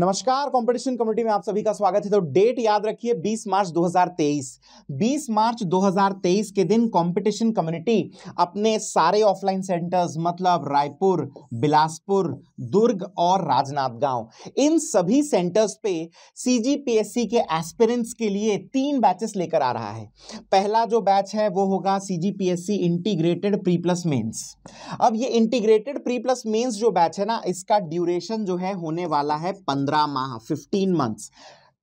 नमस्कार competition community में आप सभी का स्वागत है तो डेट याद रखिए 20 मार्च 2023 20 मार्च 2023 के दिन कंपटीशन कम्युनिटी अपने सारे ऑफलाइन सेंटर्स मतलब रायपुर बिलासपुर दुर्ग और राजनांदगांव इन सभी सेंटर्स पे सीजीपीएससी के एस्पिरेंट्स के लिए तीन बैचेस लेकर आ रहा है पहला जो बैच है वो होगा CGPSC integrated pre plus mains अब ये इंटीग्रेटेड प्री प्लस मेन्स जो बैच है ना इसका ड्यूरेशन जो है होने वाला है पंद्रह drama 15 months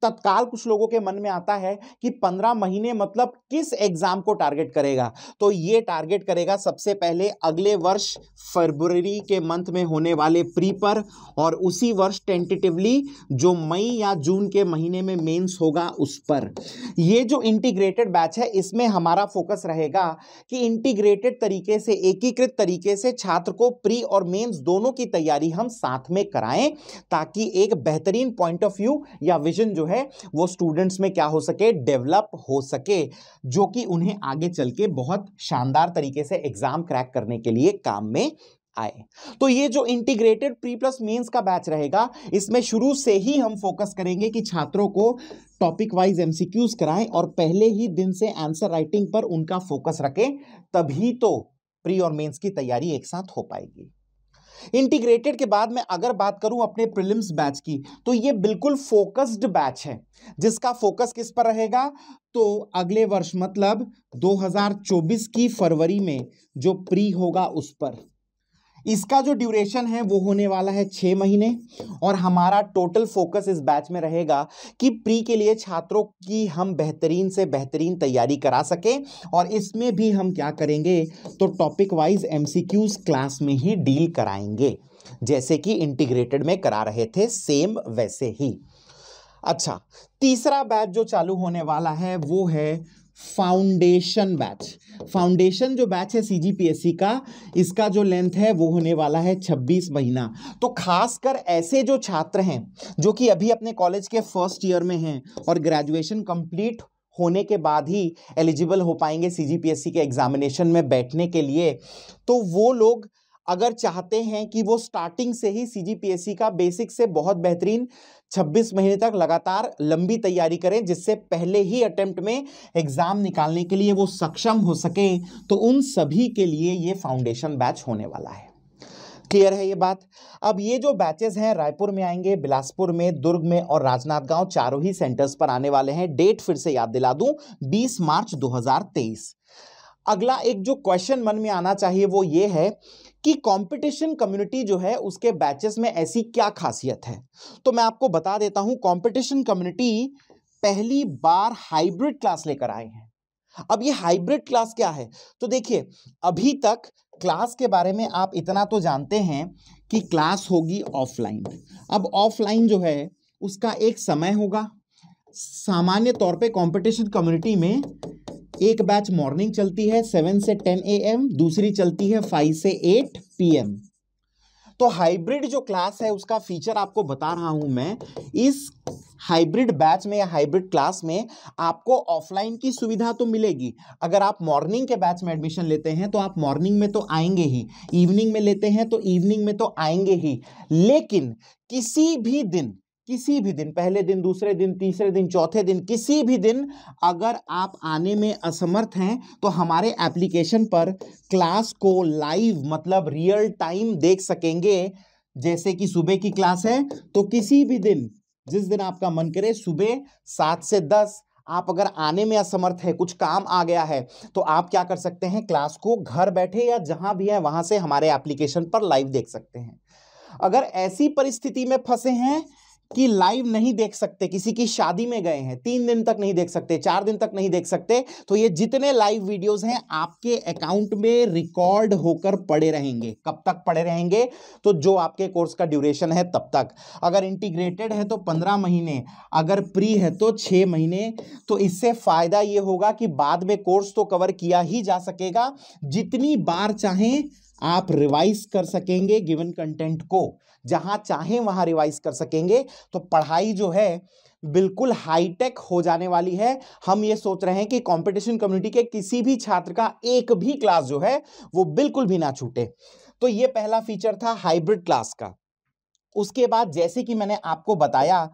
तत्काल कुछ लोगों के मन में आता है कि पंद्रह महीने मतलब किस एग्जाम को टारगेट करेगा तो ये टारगेट करेगा सबसे पहले अगले वर्ष फरवरी के मंथ में होने वाले प्री पर और उसी वर्ष टेंटेटिवली जो मई या जून के महीने में मेंस होगा उस पर ये जो इंटीग्रेटेड बैच है इसमें हमारा फोकस रहेगा कि इंटीग्रेटेड तरीके से एकीकृत तरीके से छात्र को प्री और मेन्स दोनों की तैयारी हम साथ में कराएं ताकि एक बेहतरीन पॉइंट ऑफ व्यू या विजन जो है वो स्टूडेंट्स में क्या हो सके डेवलप हो सके जो कि उन्हें आगे चल के बहुत शानदार तरीके से एग्जाम क्रैक करने के लिए काम में आए तो ये जो इंटीग्रेटेड प्री प्लस मेन्स का बैच रहेगा इसमें शुरू से ही हम फोकस करेंगे कि छात्रों को टॉपिक वाइज एमसीक्यूज कराएं और पहले ही दिन से आंसर राइटिंग पर उनका फोकस रखें तभी तो प्री और मेंस की तैयारी एक साथ हो पाएगी इंटीग्रेटेड के बाद में अगर बात करूं अपने प्रिलिम्स बैच की तो ये बिल्कुल फोकस्ड बैच है जिसका फोकस किस पर रहेगा तो अगले वर्ष मतलब 2024 की फरवरी में जो प्री होगा उस पर इसका जो ड्यूरेशन है वो होने वाला है छः महीने और हमारा टोटल फोकस इस बैच में रहेगा कि प्री के लिए छात्रों की हम बेहतरीन से बेहतरीन तैयारी करा सकें और इसमें भी हम क्या करेंगे तो टॉपिक वाइज एम क्लास में ही डील कराएंगे जैसे कि इंटीग्रेटेड में करा रहे थे सेम वैसे ही अच्छा तीसरा बैच जो चालू होने वाला है वो है फाउंडेशन बैच फाउंडेशन जो बैच है सीजीपीएससी का इसका जो लेंथ है वो होने वाला है 26 महीना तो खासकर ऐसे जो छात्र हैं जो कि अभी अपने कॉलेज के फर्स्ट ईयर में हैं और ग्रेजुएशन कंप्लीट होने के बाद ही एलिजिबल हो पाएंगे सीजीपीएससी के एग्जामिनेशन में बैठने के लिए तो वो लोग अगर चाहते हैं कि वो स्टार्टिंग से ही सीजीपीएससी का बेसिक से बहुत बेहतरीन 26 महीने तक लगातार लंबी तैयारी करें जिससे पहले ही अटेम्प्ट में एग्ज़ाम निकालने के लिए वो सक्षम हो सकें तो उन सभी के लिए ये फाउंडेशन बैच होने वाला है क्लियर है ये बात अब ये जो बैचेस हैं रायपुर में आएंगे बिलासपुर में दुर्ग में और राजनांदगांव चारों ही सेंटर्स पर आने वाले हैं डेट फिर से याद दिला दूं 20 मार्च 2023 अगला एक जो क्वेश्चन मन में आना चाहिए वो ये है कि कंपटीशन कम्युनिटी जो है उसके बैचेस में ऐसी क्या खासियत है तो मैं आपको बता देता हूं कंपटीशन कम्युनिटी पहली बार हाइब्रिड क्लास लेकर आए हैं अब ये हाइब्रिड क्लास क्या है तो देखिए अभी तक क्लास के बारे में आप इतना तो जानते हैं कि क्लास होगी ऑफलाइन अब ऑफलाइन जो है उसका एक समय होगा सामान्य तौर पे कंपटीशन कम्युनिटी में एक बैच मॉर्निंग चलती है सेवन से टेन ए एम दूसरी चलती है फाइव से एट पी एम तो हाइब्रिड जो क्लास है उसका फीचर आपको बता रहा हूं मैं इस हाइब्रिड बैच में या हाइब्रिड क्लास में आपको ऑफलाइन की सुविधा तो मिलेगी अगर आप मॉर्निंग के बैच में एडमिशन लेते हैं तो आप मॉर्निंग में तो आएंगे ही इवनिंग में लेते हैं तो इवनिंग में तो आएंगे ही लेकिन किसी भी दिन किसी भी दिन पहले दिन दूसरे दिन तीसरे दिन चौथे दिन किसी भी दिन अगर आप आने में असमर्थ हैं तो हमारे एप्लीकेशन पर क्लास को लाइव मतलब रियल टाइम देख सकेंगे जैसे कि सुबह की क्लास है तो किसी भी दिन जिस दिन आपका मन करे सुबह सात से दस आप अगर आने में असमर्थ है कुछ काम आ गया है तो आप क्या कर सकते हैं क्लास को घर बैठे या जहां भी है वहां से हमारे एप्लीकेशन पर लाइव देख सकते हैं अगर ऐसी परिस्थिति में फंसे हैं कि लाइव नहीं देख सकते किसी की शादी में गए हैं तीन दिन तक नहीं देख सकते चार दिन तक नहीं देख सकते तो ये जितने लाइव वीडियोस हैं आपके अकाउंट में रिकॉर्ड होकर पड़े रहेंगे कब तक पड़े रहेंगे तो जो आपके कोर्स का ड्यूरेशन है तब तक अगर इंटीग्रेटेड है तो पंद्रह महीने अगर प्री है तो छः महीने तो इससे फ़ायदा ये होगा कि बाद में कोर्स तो कवर किया ही जा सकेगा जितनी बार चाहें आप रिवाइज कर सकेंगे गिवन कंटेंट को जहां चाहें वहां रिवाइज कर सकेंगे तो पढ़ाई जो है बिल्कुल हाईटेक हो जाने वाली है हम ये सोच रहे हैं कि कंपटीशन कम्युनिटी के किसी भी छात्र का एक भी क्लास जो है वो बिल्कुल भी ना छूटे तो ये पहला फीचर था हाइब्रिड क्लास का उसके बाद जैसे कि मैंने आपको बताया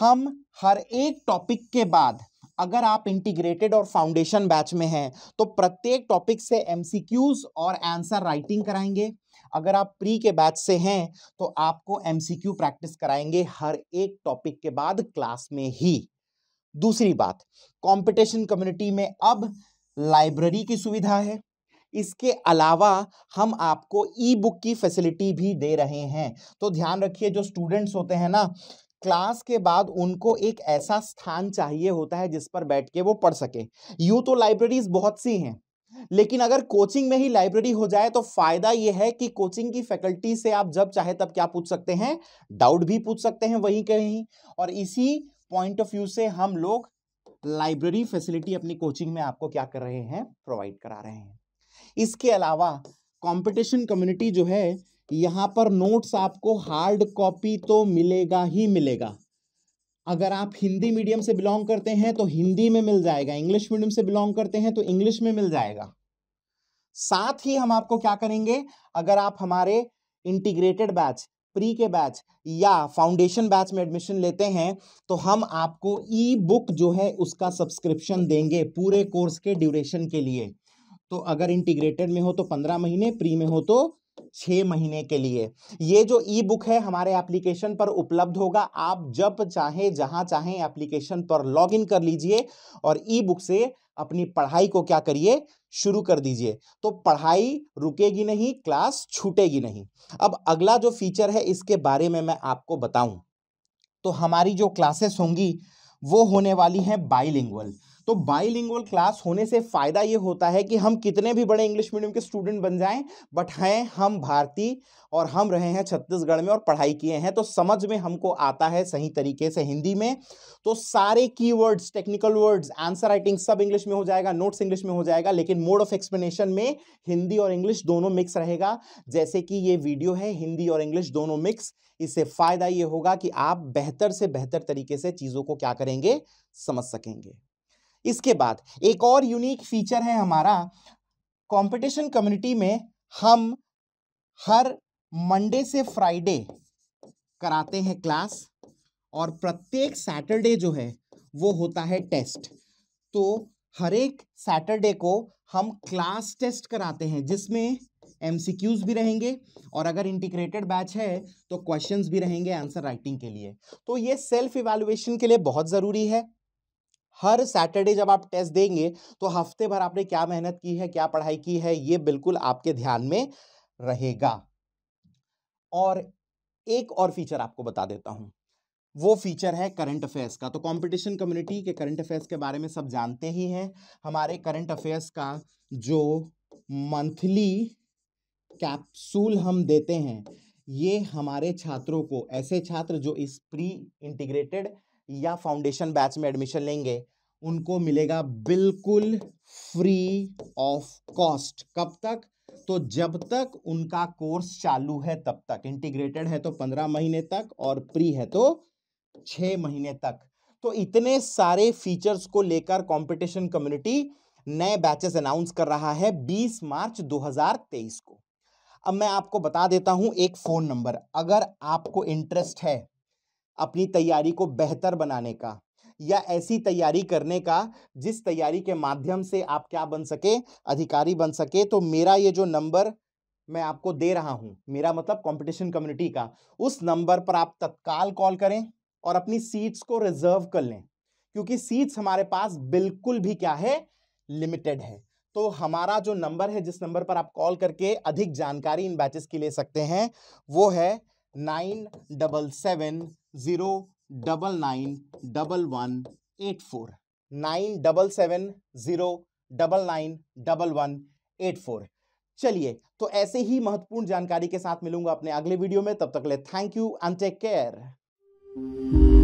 हम हर एक टॉपिक के बाद अगर आप इंटीग्रेटेड और फाउंडेशन बैच में हैं तो प्रत्येक टॉपिक से एमसीक्यूज और आंसर राइटिंग कराएंगे अगर आप प्री के बैच से हैं तो आपको एमसीक्यू प्रैक्टिस कराएंगे हर एक टॉपिक के बाद क्लास में ही दूसरी बात कंपटीशन कम्युनिटी में अब लाइब्रेरी की सुविधा है इसके अलावा हम आपको ई बुक की फैसिलिटी भी दे रहे हैं तो ध्यान रखिए जो स्टूडेंट्स होते हैं ना क्लास के बाद उनको एक ऐसा स्थान चाहिए होता है जिस पर बैठ के वो पढ़ सके यूँ तो लाइब्रेरीज बहुत सी हैं लेकिन अगर कोचिंग में ही लाइब्रेरी हो जाए तो फायदा यह है कि कोचिंग की फैकल्टी से आप जब चाहे तब क्या पूछ सकते हैं डाउट भी पूछ सकते हैं वहीं कहीं और इसी पॉइंट ऑफ व्यू से हम लोग लाइब्रेरी फैसिलिटी अपनी कोचिंग में आपको क्या कर रहे हैं प्रोवाइड करा रहे हैं इसके अलावा कंपटीशन कम्युनिटी जो है यहाँ पर नोट्स आपको हार्ड कॉपी तो मिलेगा ही मिलेगा अगर आप हिंदी मीडियम से बिलोंग करते हैं तो हिंदी में मिल जाएगा इंग्लिश मीडियम से बिलोंग करते हैं तो इंग्लिश में मिल जाएगा साथ ही हम आपको क्या करेंगे अगर आप हमारे इंटीग्रेटेड बैच प्री के बैच या फाउंडेशन बैच में एडमिशन लेते हैं तो हम आपको ई बुक जो है उसका सब्सक्रिप्शन देंगे पूरे कोर्स के ड्यूरेशन के लिए तो अगर इंटीग्रेटेड में हो तो पंद्रह महीने प्री में हो तो छः महीने के लिए ये जो ई बुक है हमारे एप्लीकेशन पर उपलब्ध होगा आप जब चाहें जहां चाहें एप्लीकेशन पर लॉग इन कर लीजिए और ई बुक से अपनी पढ़ाई को क्या करिए शुरू कर दीजिए तो पढ़ाई रुकेगी नहीं क्लास छूटेगी नहीं अब अगला जो फीचर है इसके बारे में मैं आपको बताऊं तो हमारी जो क्लासेस होंगी वो होने वाली हैं बाइलिंगुअल तो बाईलिंगुअल क्लास होने से फ़ायदा ये होता है कि हम कितने भी बड़े इंग्लिश मीडियम के स्टूडेंट बन जाएं बट हैं हम भारतीय और हम रहे हैं छत्तीसगढ़ में और पढ़ाई किए हैं तो समझ में हमको आता है सही तरीके से हिंदी में तो सारे keywords technical words answer writing सब इंग्लिश में हो जाएगा नोट्स इंग्लिश में हो जाएगा लेकिन मोड ऑफ एक्सप्लेनेशन में हिंदी और इंग्लिश दोनों मिक्स रहेगा जैसे कि ये वीडियो है हिंदी और इंग्लिश दोनों मिक्स इससे फ़ायदा ये होगा कि आप बेहतर से बेहतर तरीके से चीज़ों को क्या करेंगे समझ सकेंगे इसके बाद एक और यूनिक फीचर है हमारा कंपटीशन कम्युनिटी में हम हर मंडे से फ्राइडे कराते हैं क्लास और प्रत्येक सैटरडे जो है वो होता है टेस्ट तो हर एक सैटरडे को हम क्लास टेस्ट कराते हैं जिसमें एम भी रहेंगे और अगर इंटीग्रेटेड बैच है तो क्वेश्चंस भी रहेंगे आंसर राइटिंग के लिए तो ये सेल्फ इवेलुएशन के लिए बहुत ज़रूरी है हर सैटरडे जब आप टेस्ट देंगे तो हफ्ते भर आपने क्या मेहनत की है क्या पढ़ाई की है ये बिल्कुल आपके ध्यान में रहेगा और एक और फीचर आपको बता देता हूँ वो फीचर है करंट अफेयर्स का तो कंपटीशन कम्युनिटी के करंट अफेयर्स के बारे में सब जानते ही हैं हमारे करंट अफेयर्स का जो मंथली कैप्सूल हम देते हैं ये हमारे छात्रों को ऐसे छात्र जो इस प्री इंटीग्रेटेड या फाउंडेशन बैच में एडमिशन लेंगे उनको मिलेगा बिल्कुल फ्री ऑफ कॉस्ट कब तक तो जब तक उनका कोर्स चालू है तब तक इंटीग्रेटेड है तो पंद्रह महीने तक और प्री है तो छ महीने तक तो इतने सारे फीचर्स को लेकर कंपटीशन कम्युनिटी नए बैचेस अनाउंस कर रहा है 20 मार्च 2023 को अब मैं आपको बता देता हूं एक फ़ोन नंबर अगर आपको इंटरेस्ट है अपनी तैयारी को बेहतर बनाने का या ऐसी तैयारी करने का जिस तैयारी के माध्यम से आप क्या बन सके अधिकारी बन सके तो मेरा ये जो नंबर मैं आपको दे रहा हूँ मेरा मतलब कंपटीशन कम्युनिटी का उस नंबर पर आप तत्काल कॉल करें और अपनी सीट्स को रिजर्व कर लें क्योंकि सीट्स हमारे पास बिल्कुल भी क्या है लिमिटेड है तो हमारा जो नंबर है जिस नंबर पर आप कॉल करके अधिक जानकारी इन बैचेस की ले सकते हैं वो है nine double seven zero double nine double one eight four nine double seven zero double nine double one eight four चलिए तो ऐसे ही महत्वपूर्ण जानकारी के साथ मिलूंगा अपने अगले वीडियो में तब तक ले thank you and take care